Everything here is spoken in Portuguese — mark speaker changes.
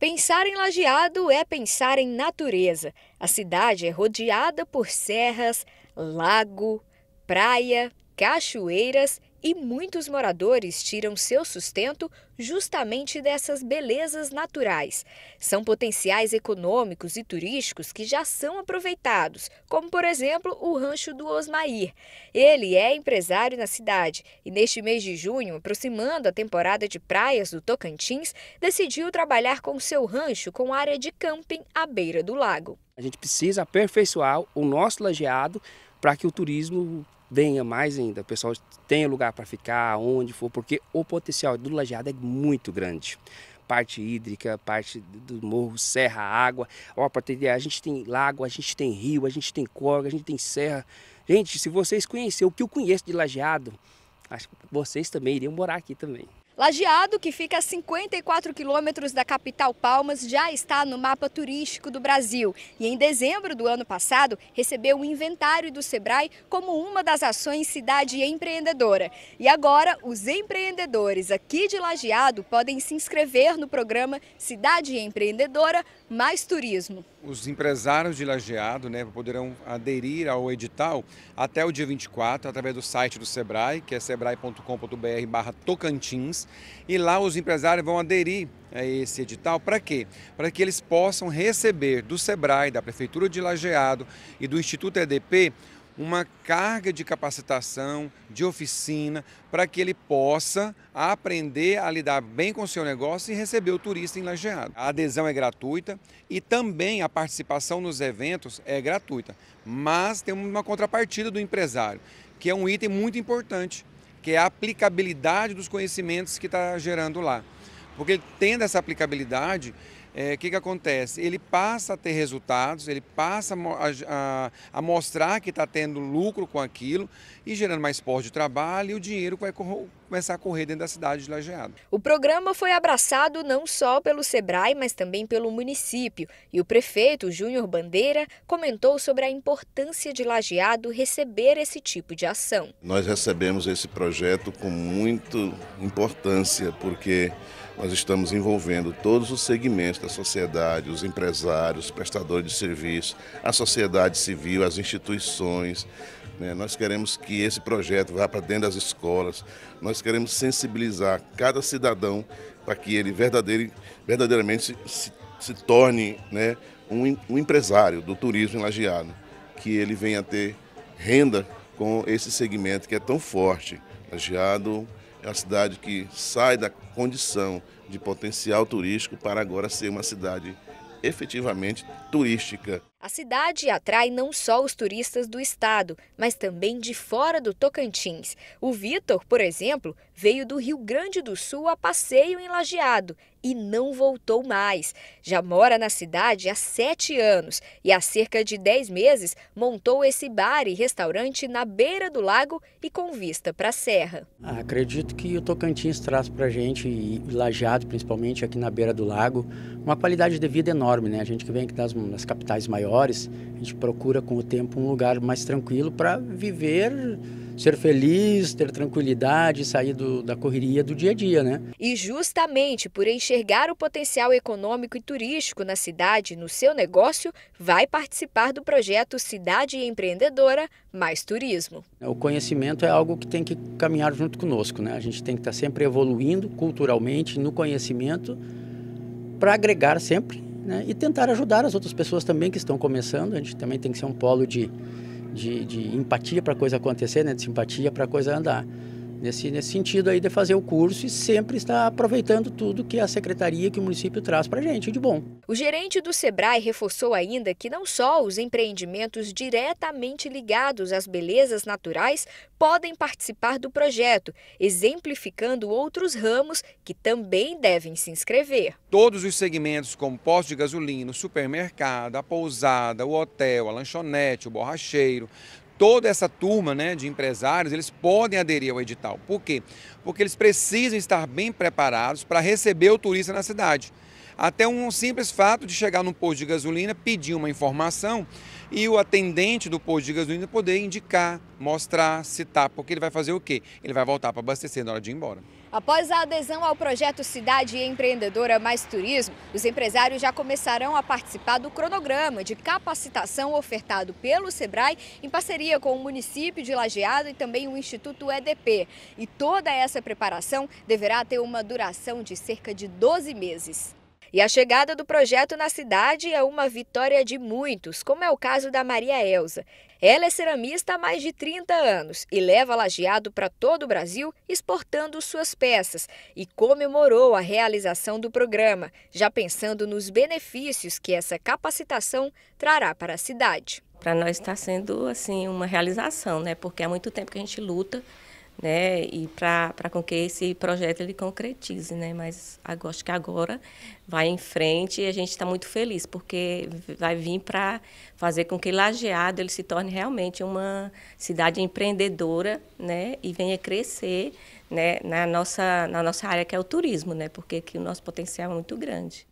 Speaker 1: Pensar em Lajeado é pensar em natureza. A cidade é rodeada por serras, lago, praia, cachoeiras e muitos moradores tiram seu sustento justamente dessas belezas naturais. São potenciais econômicos e turísticos que já são aproveitados, como por exemplo o Rancho do Osmair. Ele é empresário na cidade e neste mês de junho, aproximando a temporada de praias do Tocantins, decidiu trabalhar com seu rancho com área de camping à beira do lago.
Speaker 2: A gente precisa aperfeiçoar o nosso lajeado para que o turismo venha mais ainda, o pessoal tenha lugar para ficar, onde for, porque o potencial do lajeado é muito grande. Parte hídrica, parte do morro, serra, água. Ó, a gente tem lago, a gente tem rio, a gente tem corga, a gente tem serra. Gente, se vocês conhecerem o que eu conheço de lajeado, acho que vocês também iriam morar aqui também.
Speaker 1: Lajeado, que fica a 54 quilômetros da capital Palmas, já está no mapa turístico do Brasil e em dezembro do ano passado recebeu o inventário do Sebrae como uma das ações Cidade Empreendedora. E agora, os empreendedores aqui de Lajeado podem se inscrever no programa Cidade Empreendedora Mais Turismo.
Speaker 3: Os empresários de Lajeado né, poderão aderir ao edital até o dia 24 através do site do Sebrae, que é sebrae.com.br/tocantins. E lá os empresários vão aderir a esse edital para quê? Para que eles possam receber do SEBRAE, da Prefeitura de Lajeado e do Instituto EDP uma carga de capacitação, de oficina, para que ele possa aprender a lidar bem com o seu negócio e receber o turista em Lajeado. A adesão é gratuita e também a participação nos eventos é gratuita, mas tem uma contrapartida do empresário, que é um item muito importante que é a aplicabilidade dos conhecimentos que está gerando lá. Porque tendo essa aplicabilidade, é, o é, que, que acontece? Ele passa a ter resultados, ele passa a, a, a mostrar que está tendo lucro com aquilo e gerando mais postos de trabalho e o dinheiro vai
Speaker 1: começar a correr dentro da cidade de Lajeado. O programa foi abraçado não só pelo SEBRAE, mas também pelo município. E o prefeito, Júnior Bandeira, comentou sobre a importância de Lajeado receber esse tipo de ação.
Speaker 4: Nós recebemos esse projeto com muita importância, porque nós estamos envolvendo todos os segmentos da sociedade, os empresários, os prestadores de serviço, a sociedade civil, as instituições. Né? Nós queremos que esse projeto vá para dentro das escolas, nós queremos sensibilizar cada cidadão para que ele verdadeiramente se, se torne né, um, um, empresário do turismo em Lajeado, que ele venha ter renda com esse segmento que é tão forte. Lajeado é uma cidade que sai da condição de potencial turístico para agora ser uma cidade efetivamente turística.
Speaker 1: A cidade atrai não só os turistas do estado, mas também de fora do Tocantins. O Vitor, por exemplo, veio do Rio Grande do Sul a passeio em Lajeado e não voltou mais. Já mora na cidade há sete anos e há cerca de dez meses montou esse bar e restaurante na beira do lago e com vista para a serra.
Speaker 2: Ah, acredito que o Tocantins traz para a gente, e Lajeado principalmente aqui na beira do lago, uma qualidade de vida enorme. Né? A gente que vem aqui das, das capitais maiores, a gente procura com o tempo um lugar mais tranquilo para viver ser feliz, ter tranquilidade, sair do, da correria do dia a dia, né?
Speaker 1: E justamente por enxergar o potencial econômico e turístico na cidade, no seu negócio, vai participar do projeto Cidade Empreendedora Mais Turismo.
Speaker 2: O conhecimento é algo que tem que caminhar junto conosco, né? A gente tem que estar sempre evoluindo culturalmente no conhecimento para agregar sempre né? e tentar ajudar as outras pessoas também que estão começando. A gente também tem que ser um polo de de, de empatia para a coisa acontecer, né? de simpatia para a coisa andar nesse, nesse sentido aí de fazer o curso e sempre estar aproveitando tudo que a secretaria, que o município traz para a gente de bom.
Speaker 1: O gerente do Sebrae reforçou ainda que não só os empreendimentos diretamente ligados às belezas naturais podem participar do projeto, exemplificando outros ramos que também devem se inscrever.
Speaker 3: Todos os segmentos, como posto de gasolina, supermercado, a pousada, o hotel, a lanchonete, o borracheiro, toda essa turma né, de empresários, eles podem aderir ao edital. Por quê? Porque eles precisam estar bem preparados para receber o turista na cidade. Até um simples fato de chegar num posto de gasolina, pedir uma informação, e o atendente do posto de gasolina poder indicar, mostrar, citar, porque ele vai fazer o quê? Ele vai voltar para abastecer
Speaker 1: na hora de ir embora. Após a adesão ao projeto Cidade Empreendedora Mais Turismo, os empresários já começarão a participar do cronograma de capacitação ofertado pelo SEBRAE em parceria com o município de Lajeado e também o Instituto EDP. E toda essa preparação deverá ter uma duração de cerca de 12 meses. E a chegada do projeto na cidade é uma vitória de muitos, como é o caso da Maria Elza. Ela é ceramista há mais de 30 anos e leva lajeado para todo o Brasil exportando suas peças e comemorou a realização do programa, já pensando nos benefícios que essa capacitação trará para a cidade. Para nós está sendo assim uma realização, né? Porque há muito tempo que a gente luta né? E para com que esse projeto ele concretize, né? Mas acho que agora vai em frente e a gente está muito feliz porque vai vir para fazer com que Lajeado ele se torne realmente uma cidade empreendedora, né? E venha crescer, né? Na nossa na nossa área que é o turismo, né? Porque que o nosso potencial é muito grande.